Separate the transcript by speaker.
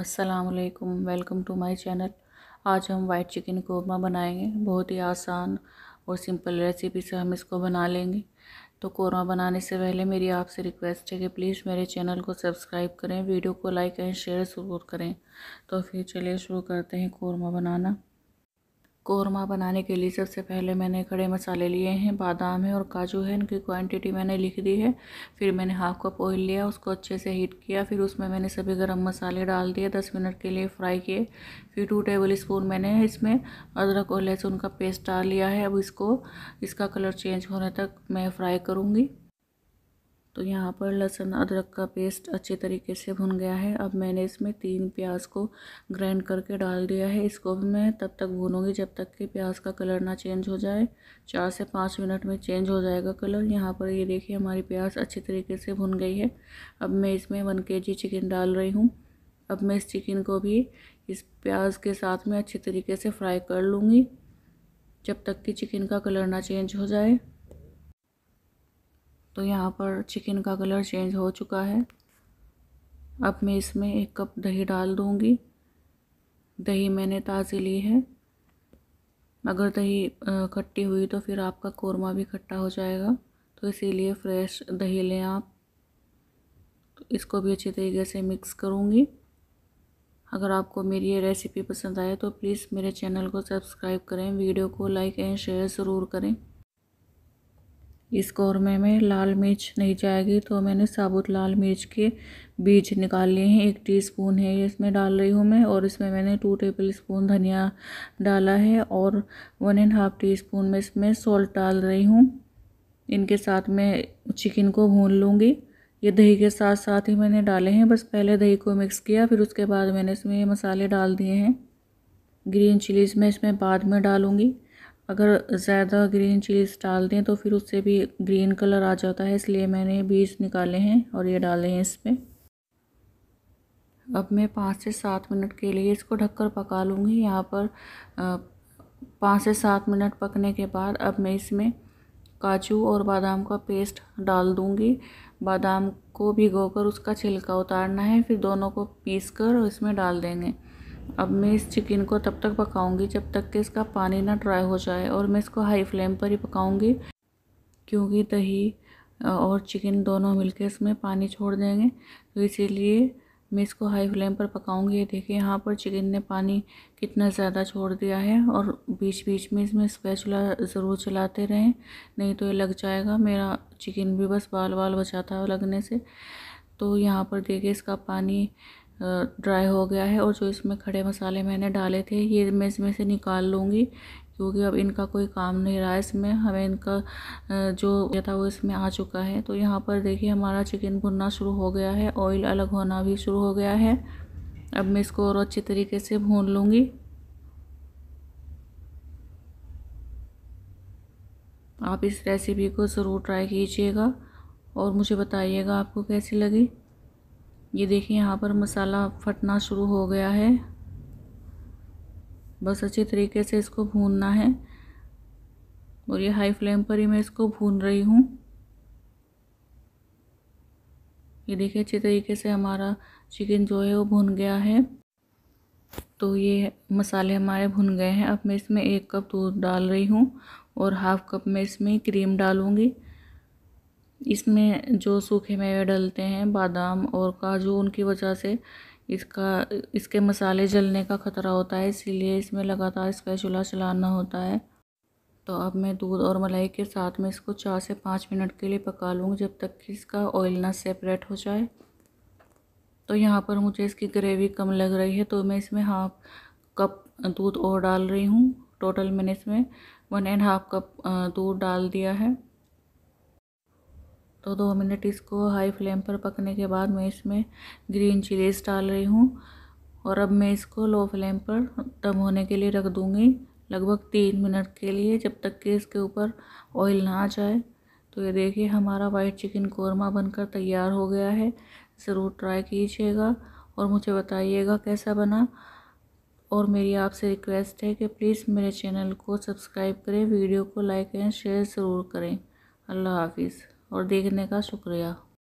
Speaker 1: असलकम welcome to my channel आज हम वाइट चिकन कोरमा बनाएंगे बहुत ही आसान और सिंपल रेसिपी से हम इसको बना लेंगे तो कोरमा बनाने से पहले मेरी आपसे रिक्वेस्ट है कि प्लीज़ मेरे चैनल को सब्सक्राइब करें वीडियो को लाइक एंड शेयर ज़रूर करें तो फिर चलिए शुरू करते हैं कोरमा बनाना कोरमा बनाने के लिए सबसे पहले मैंने खड़े मसाले लिए हैं बादाम है और काजू है इनकी क्वांटिटी मैंने लिख दी है फिर मैंने हाफ़ कप ऑयल लिया उसको अच्छे से हीट किया फिर उसमें मैंने सभी गरम मसाले डाल दिए दस मिनट के लिए फ्राई किए फिर टू टेबल स्पून मैंने इसमें अदरक और लहसुन का पेस्ट डाल लिया है अब इसको इसका कलर चेंज होने तक मैं फ्राई करूँगी तो यहाँ पर लहसुन अदरक का पेस्ट अच्छे तरीके से भुन गया है अब मैंने इसमें तीन प्याज को ग्राइंड करके डाल दिया है इसको भी मैं तब तक भूनूंगी जब तक कि प्याज का कलर ना चेंज हो जाए चार से पाँच मिनट में चेंज हो जाएगा कलर यहाँ पर ये देखिए हमारी प्याज अच्छे तरीके से भुन गई है अब मैं इसमें वन के जी चिकन डाल रही हूँ अब मैं इस चिकन को भी इस प्याज के साथ में अच्छे तरीके से फ्राई कर लूँगी जब तक कि चिकन का कलर ना चेंज हो जाए तो यहाँ पर चिकन का कलर चेंज हो चुका है अब मैं इसमें एक कप दही डाल दूँगी दही मैंने ताज़ी ली है अगर दही खट्टी हुई तो फिर आपका कौरमा भी खट्टा हो जाएगा तो इसीलिए फ्रेश दही लें आप तो इसको भी अच्छी तरीके से मिक्स करूँगी अगर आपको मेरी ये रेसिपी पसंद आए तो प्लीज़ मेरे चैनल को सब्सक्राइब करें वीडियो को लाइक एंड शेयर ज़रूर करें इस कौरमे में लाल मिर्च नहीं जाएगी तो मैंने साबुत लाल मिर्च के बीज निकाल लिए हैं एक टीस्पून है ये इसमें डाल रही हूँ मैं और इसमें मैंने टू टेबल स्पून धनिया डाला है और one and half teaspoon में इसमें सॉल्ट डाल रही हूँ इनके साथ मैं चिकन को भून लूँगी ये दही के साथ साथ ही मैंने डाले हैं बस पहले दही को मिक्स किया फिर उसके बाद मैंने इसमें ये मसाले डाल दिए हैं ग्रीन चिलीज़ मैं इसमें बाद में डालूँगी अगर ज़्यादा ग्रीन चिलीज डाल दें तो फिर उससे भी ग्रीन कलर आ जाता है इसलिए मैंने बीज निकाले हैं और ये डाले हैं इसमें अब मैं पाँच से सात मिनट के लिए इसको ढककर पका लूँगी यहाँ पर पाँच से सात मिनट पकने के बाद अब मैं इसमें काजू और बादाम का पेस्ट डाल दूँगी बादाम को भिगोकर उसका छिलका उतारना है फिर दोनों को पीस कर इसमें डाल देंगे अब मैं इस चिकन को तब तक पकाऊंगी जब तक कि इसका पानी ना ड्राई हो जाए और मैं इसको हाई फ्लेम पर ही पकाऊंगी क्योंकि दही और चिकन दोनों मिलके इसमें पानी छोड़ देंगे तो इसीलिए मैं इसको हाई फ्लेम पर पकाऊंगी ये देखिए यहाँ पर चिकन ने पानी कितना ज़्यादा छोड़ दिया है और बीच बीच में इसमें स्पैचुला ज़रूर चलाते रहें नहीं तो ये लग जाएगा मेरा चिकन भी बस बाल बाल बचाता है लगने से तो यहाँ पर देखिए इसका पानी ड्राई हो गया है और जो इसमें खड़े मसाले मैंने डाले थे ये मैं इसमें से निकाल लूँगी क्योंकि अब इनका कोई काम नहीं रहा है इसमें हमें इनका जो था वो इसमें आ चुका है तो यहाँ पर देखिए हमारा चिकन भुनना शुरू हो गया है ऑयल अलग होना भी शुरू हो गया है अब मैं इसको और अच्छे तरीके से भून लूँगी आप इस रेसिपी को ज़रूर ट्राई कीजिएगा और मुझे बताइएगा आपको कैसी लगी ये देखिए यहाँ पर मसाला फटना शुरू हो गया है बस अच्छे तरीके से इसको भूनना है और ये हाई फ्लेम पर ही मैं इसको भून रही हूँ ये देखिए अच्छे तरीके से हमारा चिकन जो है वो भुन गया है तो ये मसाले हमारे भुन गए हैं अब मैं इसमें एक कप दूध डाल रही हूँ और हाफ़ कप मैं इसमें क्रीम डालूँगी इसमें जो सूखे मेवे डलते हैं बादाम और काजू उनकी वजह से इसका इसके मसाले जलने का ख़तरा होता है इसीलिए इसमें लगातार इसका चूल्हा चलाना होता है तो अब मैं दूध और मलाई के साथ में इसको चार से पाँच मिनट के लिए पका लूँगी जब तक कि इसका ऑयल ना सेपरेट हो जाए तो यहाँ पर मुझे इसकी ग्रेवी कम लग रही है तो मैं इसमें हाफ कप दूध और डाल रही हूँ टोटल मैंने इसमें वन एंड हाफ कप दूध डाल दिया है तो दो मिनट इसको हाई फ्लेम पर पकने के बाद मैं इसमें ग्रीन चिलीज डाल रही हूँ और अब मैं इसको लो फ्लेम पर दम होने के लिए रख दूँगी लगभग तीन मिनट के लिए जब तक कि इसके ऊपर ऑयल ना आ जाए तो ये देखिए हमारा वाइट चिकन कौरमा बनकर तैयार हो गया है ज़रूर ट्राई कीजिएगा और मुझे बताइएगा कैसा बना और मेरी आपसे रिक्वेस्ट है कि प्लीज़ मेरे चैनल को सब्सक्राइब करें वीडियो को लाइक एंड शेयर ज़रूर करें अल्लाह हाफिज़ और देखने का शुक्रिया